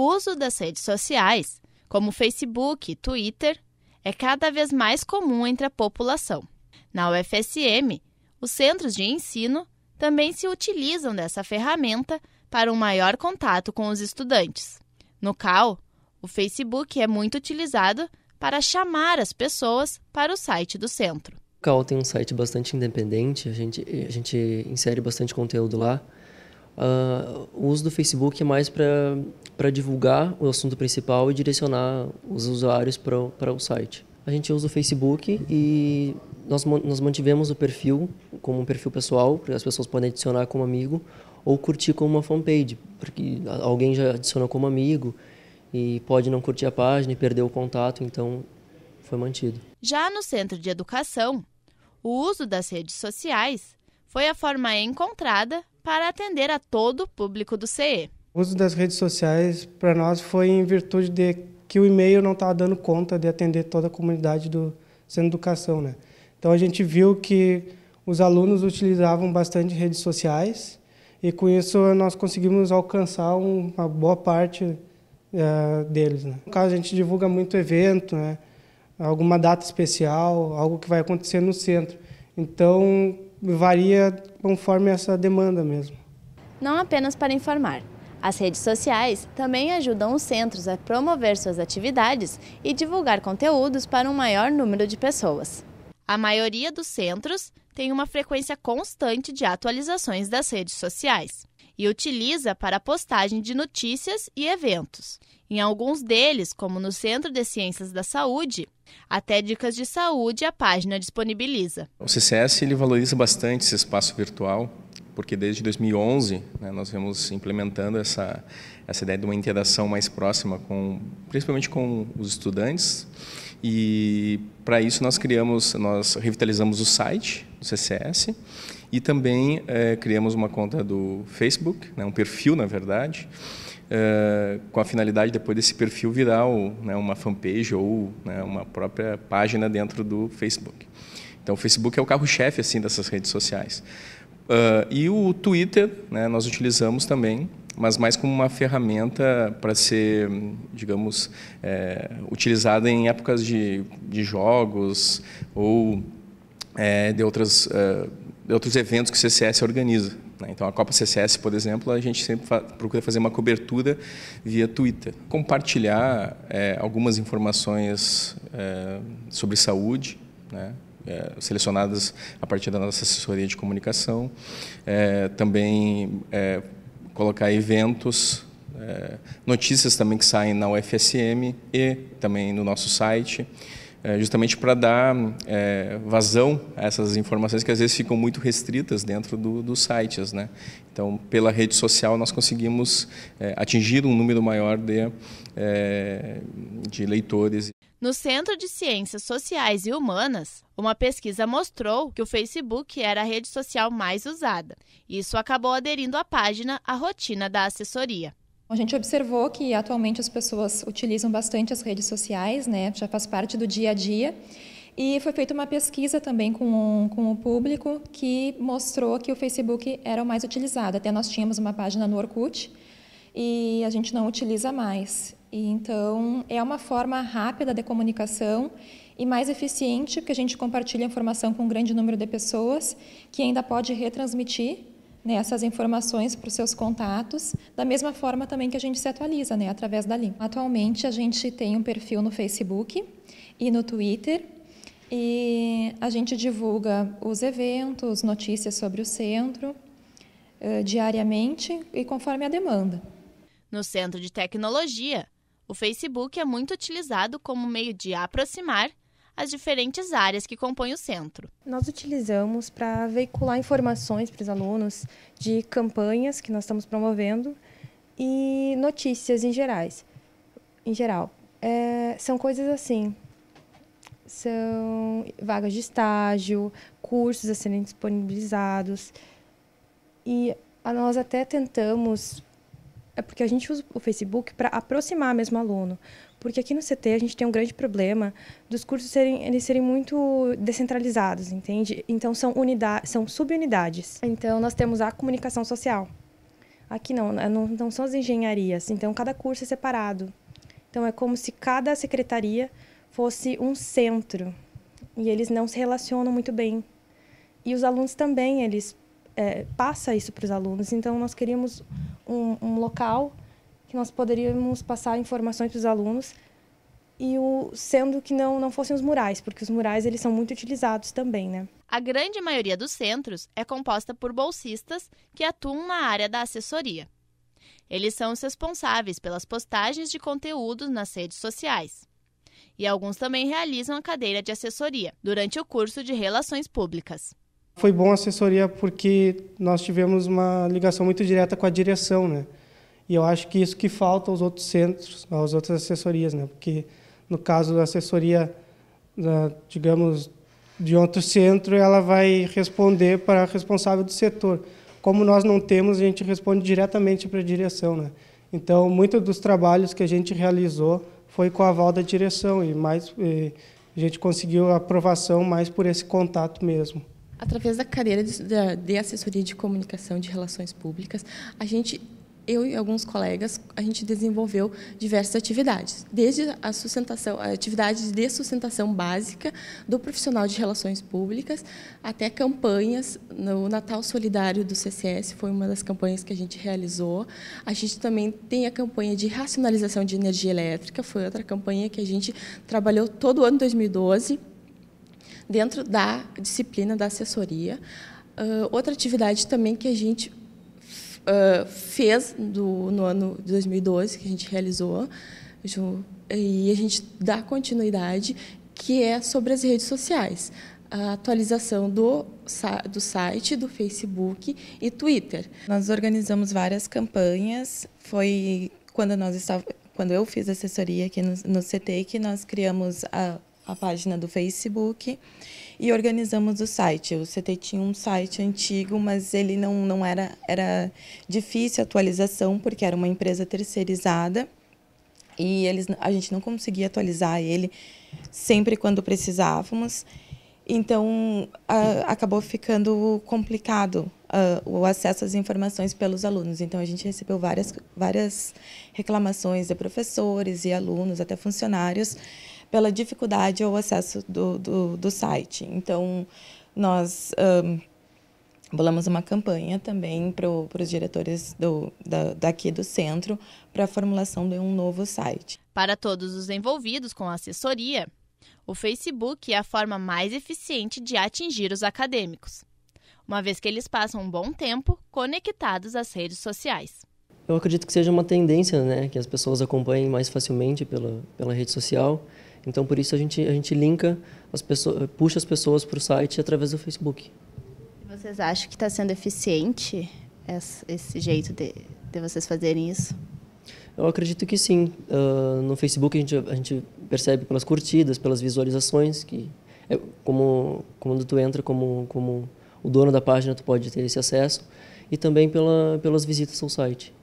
O uso das redes sociais, como Facebook e Twitter, é cada vez mais comum entre a população. Na UFSM, os centros de ensino também se utilizam dessa ferramenta para um maior contato com os estudantes. No CAL, o Facebook é muito utilizado para chamar as pessoas para o site do centro. O CAL tem um site bastante independente, a gente, a gente insere bastante conteúdo lá. Uh, o uso do Facebook é mais para divulgar o assunto principal e direcionar os usuários para o site. A gente usa o Facebook e nós, nós mantivemos o perfil como um perfil pessoal, porque as pessoas podem adicionar como amigo ou curtir como uma fanpage, porque alguém já adicionou como amigo e pode não curtir a página e perder o contato, então foi mantido. Já no centro de educação, o uso das redes sociais foi a forma encontrada para atender a todo o público do CE. O uso das redes sociais para nós foi em virtude de que o e-mail não estava dando conta de atender toda a comunidade do Centro de Educação. Né? Então a gente viu que os alunos utilizavam bastante redes sociais e com isso nós conseguimos alcançar uma boa parte uh, deles. Né? No caso, a gente divulga muito evento, né? alguma data especial, algo que vai acontecer no centro. Então, varia conforme essa demanda mesmo. Não apenas para informar. As redes sociais também ajudam os centros a promover suas atividades e divulgar conteúdos para um maior número de pessoas. A maioria dos centros tem uma frequência constante de atualizações das redes sociais e utiliza para postagem de notícias e eventos. Em alguns deles, como no Centro de Ciências da Saúde, até dicas de saúde a página disponibiliza. O CCS ele valoriza bastante esse espaço virtual, porque desde 2011 né, nós vemos implementando essa, essa ideia de uma interação mais próxima, com, principalmente com os estudantes. E para isso nós criamos, nós revitalizamos o site do CCS e também é, criamos uma conta do Facebook, né, um perfil na verdade, eh, com a finalidade depois desse perfil virar né, uma fanpage ou né, uma própria página dentro do Facebook. Então, o Facebook é o carro-chefe assim dessas redes sociais. Uh, e o Twitter né, nós utilizamos também, mas mais como uma ferramenta para ser, digamos, é, utilizada em épocas de, de jogos ou é, de, outras, uh, de outros eventos que o CCS organiza. Né? Então, a Copa CCS, por exemplo, a gente sempre procura fazer uma cobertura via Twitter. Compartilhar é, algumas informações é, sobre saúde, né? é, selecionadas a partir da nossa assessoria de comunicação. É, também é, colocar eventos, é, notícias também que saem na UFSM e também no nosso site. É, justamente para dar é, vazão a essas informações que às vezes ficam muito restritas dentro do, dos sites. Né? Então, pela rede social, nós conseguimos é, atingir um número maior de, é, de leitores. No Centro de Ciências Sociais e Humanas, uma pesquisa mostrou que o Facebook era a rede social mais usada. Isso acabou aderindo à página à rotina da assessoria. A gente observou que atualmente as pessoas utilizam bastante as redes sociais, né? já faz parte do dia a dia. E foi feita uma pesquisa também com, com o público que mostrou que o Facebook era o mais utilizado. Até nós tínhamos uma página no Orkut e a gente não utiliza mais. E, então, é uma forma rápida de comunicação e mais eficiente, porque a gente compartilha informação com um grande número de pessoas que ainda pode retransmitir né, essas informações para os seus contatos, da mesma forma também que a gente se atualiza né, através dali. Atualmente a gente tem um perfil no Facebook e no Twitter e a gente divulga os eventos, notícias sobre o centro eh, diariamente e conforme a demanda. No Centro de Tecnologia, o Facebook é muito utilizado como meio de aproximar as diferentes áreas que compõem o centro. Nós utilizamos para veicular informações para os alunos de campanhas que nós estamos promovendo e notícias em gerais. Em geral, é, são coisas assim. São vagas de estágio, cursos a serem disponibilizados. E nós até tentamos é porque a gente usa o Facebook para aproximar mesmo o aluno. Porque aqui no CT a gente tem um grande problema dos cursos serem, eles serem muito descentralizados, entende? Então são, são subunidades. Então nós temos a comunicação social. Aqui não, né, não, não são as engenharias, então cada curso é separado. Então é como se cada secretaria fosse um centro e eles não se relacionam muito bem. E os alunos também, eles é, passa isso para os alunos. Então, nós queríamos um, um, local que nós poderíamos passar informações para os alunos, e o, sendo que não, não fossem os murais, porque os murais eles são muito utilizados também, né? A grande maioria dos centros é composta por bolsistas que atuam na área da assessoria. Eles são os responsáveis pelas postagens de conteúdos nas redes sociais. E alguns também realizam a cadeira de assessoria durante o curso de Relações Públicas. Foi bom a assessoria porque nós tivemos uma ligação muito direta com a direção, né? E eu acho que isso que falta aos outros centros, às outras assessorias, né? Porque no caso da assessoria, digamos, de outro centro, ela vai responder para a responsável do setor. Como nós não temos, a gente responde diretamente para a direção, né? Então, muitos dos trabalhos que a gente realizou foi com o aval da direção e mais e a gente conseguiu a aprovação mais por esse contato mesmo. Através da cadeira de, de assessoria de comunicação de relações públicas, a gente eu e alguns colegas, a gente desenvolveu diversas atividades, desde a sustentação, atividades atividade de sustentação básica do profissional de relações públicas, até campanhas no Natal Solidário do CCS, foi uma das campanhas que a gente realizou. A gente também tem a campanha de racionalização de energia elétrica, foi outra campanha que a gente trabalhou todo o ano 2012 dentro da disciplina da assessoria. Uh, outra atividade também que a gente uh, fez do, no ano de 2012, que a gente realizou, e a gente dá continuidade, que é sobre as redes sociais. A atualização do, do site, do Facebook e Twitter. Nós organizamos várias campanhas. Foi quando nós estava, quando eu fiz assessoria aqui no, no CT, que nós criamos a, a página do Facebook e organizamos o site. O CT tinha um site antigo, mas ele não, não era, era difícil a atualização, porque era uma empresa terceirizada e eles, a gente não conseguia atualizar ele sempre quando precisávamos. Então, uh, acabou ficando complicado uh, o acesso às informações pelos alunos. Então, a gente recebeu várias, várias reclamações de professores e alunos, até funcionários, pela dificuldade ao acesso do, do, do site. Então, nós um, bolamos uma campanha também para os diretores do, da, daqui do centro para a formulação de um novo site. Para todos os envolvidos com a assessoria, o Facebook é a forma mais eficiente de atingir os acadêmicos, uma vez que eles passam um bom tempo conectados às redes sociais. Eu acredito que seja uma tendência, né, que as pessoas acompanhem mais facilmente pela, pela rede social. Então, por isso a gente, a gente linka, as pessoas, puxa as pessoas para o site através do Facebook. Vocês acham que está sendo eficiente esse, jeito de, de vocês fazerem isso? Eu acredito que sim. Uh, no Facebook a gente, a gente percebe pelas curtidas, pelas visualizações, que é como quando tu entra como, como o dono da página, tu pode ter esse acesso, e também pela, pelas visitas ao site.